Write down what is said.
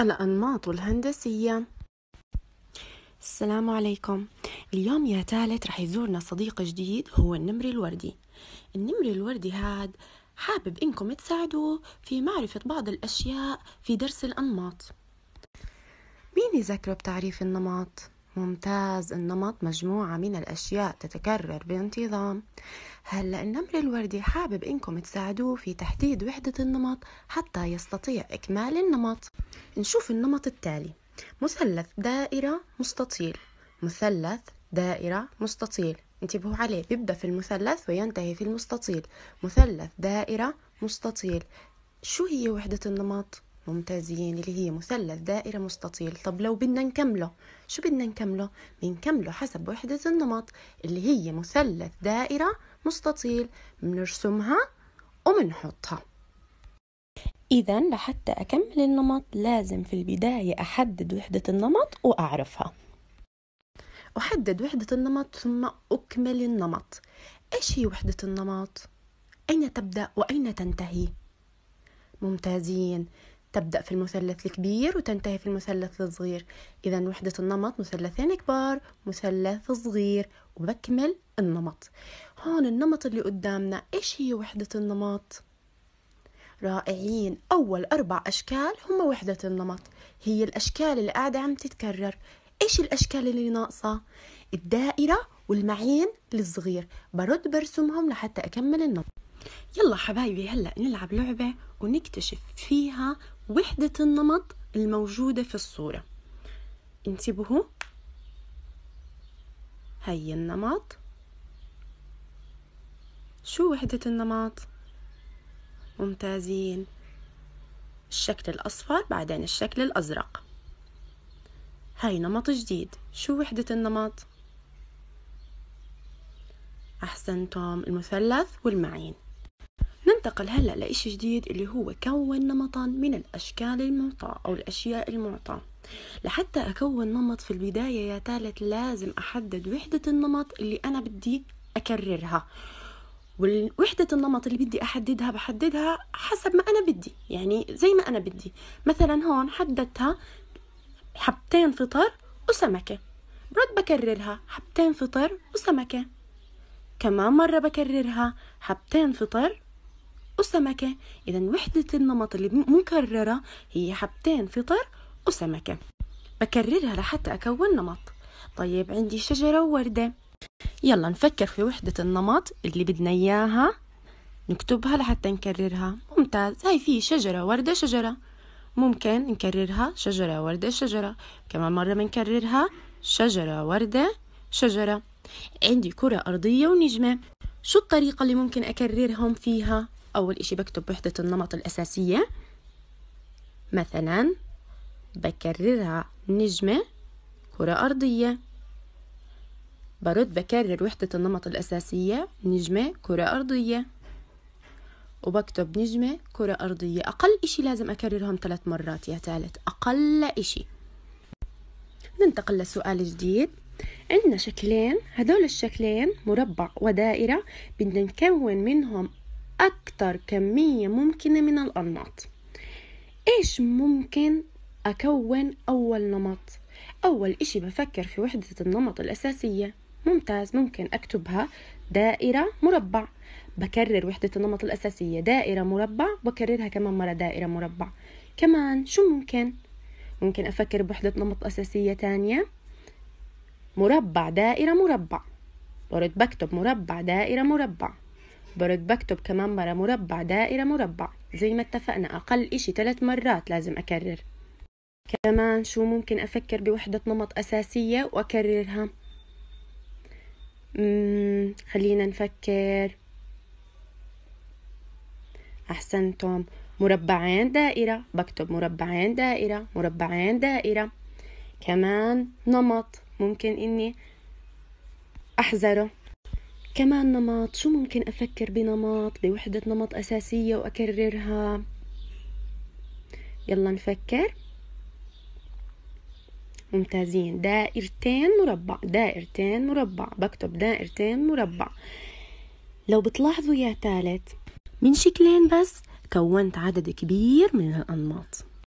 الأنماط الهندسية السلام عليكم اليوم يا ثالث رح يزورنا صديق جديد هو النمر الوردي النمر الوردي هاد حابب إنكم تساعدوه في معرفة بعض الأشياء في درس الأنماط مين يذكره بتعريف النمط؟ ممتاز النمط مجموعة من الأشياء تتكرر بانتظام هلأ النمر الوردي حابب إنكم تساعدوه في تحديد وحدة النمط حتى يستطيع إكمال النمط نشوف النمط التالي مثلث دائرة مستطيل مثلث دائرة مستطيل انتبهوا عليه بيبدأ في المثلث وينتهي في المستطيل مثلث دائرة مستطيل شو هي وحدة النمط؟ ممتازين اللي هي مثلث دائرة مستطيل طب لو بدنا نكمله شو بدنا نكمله بنكمله حسب وحدة النمط اللي هي مثلث دائرة مستطيل بنرسمها وبنحطها إذا لحتى أكمل النمط لازم في البداية أحدد وحدة النمط وأعرفها أحدد وحدة النمط ثم أكمل النمط إيش هي وحدة النمط؟ أين تبدأ وأين تنتهي؟ ممتازين تبدأ في المثلث الكبير وتنتهي في المثلث الصغير إذا وحدة النمط مثلثين كبار مثلث صغير وبكمل النمط هون النمط اللي قدامنا إيش هي وحدة النمط؟ رائعين أول أربع أشكال هم وحدة النمط هي الأشكال اللي قاعدة عم تتكرر إيش الأشكال اللي ناقصة؟ الدائرة والمعين الصغير برد برسمهم لحتى أكمل النمط يلا حبايبي هلا نلعب لعبه ونكتشف فيها وحده النمط الموجوده في الصوره انتبهوا هي النمط شو وحدة النمط؟ ممتازين الشكل الأصفر بعدين الشكل الأزرق هاي نمط جديد شو وحدة النمط؟ أحسنتم المثلث والمعين ننتقل هلا لإشي جديد اللي هو كون نمطا من الأشكال المعطاة أو الأشياء المعطاة لحتى أكون نمط في البداية يا تالت لازم أحدد وحدة النمط اللي أنا بدي أكررها وحدة النمط اللي بدي أحددها بحددها حسب ما أنا بدي يعني زي ما أنا بدي مثلا هون حددتها حبتين فطر وسمكة برد بكررها حبتين فطر وسمكة كمان مرة بكررها حبتين فطر وسمكة إذا وحدة النمط اللي مكررة هي حبتين فطر وسمكة بكررها لحتى أكون نمط طيب عندي شجرة ووردة يلا نفكر في وحدة النمط اللي بدنا إياها نكتبها لحتى نكررها ممتاز هاي في شجرة وردة شجرة ممكن نكررها شجرة وردة شجرة كمان مرة بنكررها شجرة وردة شجرة عندي كرة أرضية ونجمة شو الطريقة اللي ممكن أكررهم فيها أول إشي بكتب وحدة النمط الأساسية مثلا بكررها نجمة كرة أرضية برد بكرر وحدة النمط الأساسية نجمة كرة أرضية وبكتب نجمة كرة أرضية أقل إشي لازم أكررهم ثلاث مرات يا ثالث أقل إشي ننتقل لسؤال جديد عندنا شكلين هدول الشكلين مربع ودائرة بدنا نكون منهم أكتر كمية ممكنة من الأنماط إيش ممكن أكون أول نمط؟ أول إشي بفكر في وحدة النمط الأساسية ممتاز ممكن أكتبها دائرة مربع بكرر وحدة النمط الأساسية دائرة مربع بكررها كمان مرة دائرة مربع كمان شو ممكن؟ ممكن أفكر بوحدة نمط أساسية تانية مربع دائرة مربع برد بكتب مربع دائرة مربع برد بكتب كمان مرة مربع دائرة مربع زي ما اتفقنا أقل إشي ثلاث مرات لازم أكرر كمان شو ممكن أفكر بوحدة نمط أساسية وأكررها خلينا نفكر أحسنتم مربعين دائرة بكتب مربعين دائرة مربعين دائرة كمان نمط ممكن إني أحذره كمان نمط شو ممكن أفكر بنمط بوحدة نمط أساسية وأكررها يلا نفكر ممتازين دائرتين مربع دائرتين مربع بكتب دائرتين مربع لو بتلاحظوا يا ثالث من شكلين بس كونت عدد كبير من الأنماط